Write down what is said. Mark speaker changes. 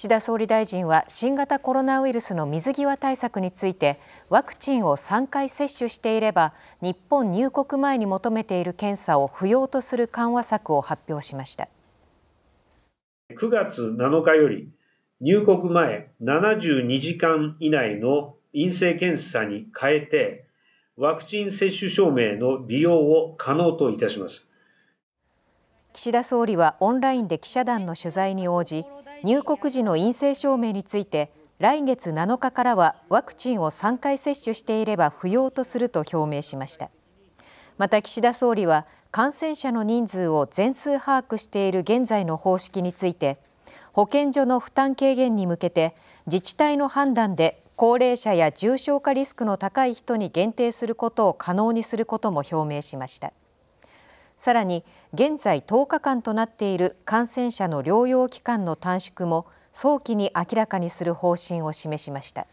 Speaker 1: 岸田総理大臣は新型コロナウイルスの水際対策についてワクチンを3回接種していれば日本入国前に求めている検査を不要とする緩和策を発表しました
Speaker 2: 9月7日より入国前72時間以内の陰性検査に変えてワクチン接種証明の利用を可能といたします
Speaker 1: 岸田総理はオンラインで記者団の取材に応じ入国時の陰性証明について来月7日からはワクチンを3回接種していれば不要とすると表明しましたまた岸田総理は感染者の人数を全数把握している現在の方式について保健所の負担軽減に向けて自治体の判断で高齢者や重症化リスクの高い人に限定することを可能にすることも表明しました。さらに現在10日間となっている感染者の療養期間の短縮も早期に明らかにする方針を示しました。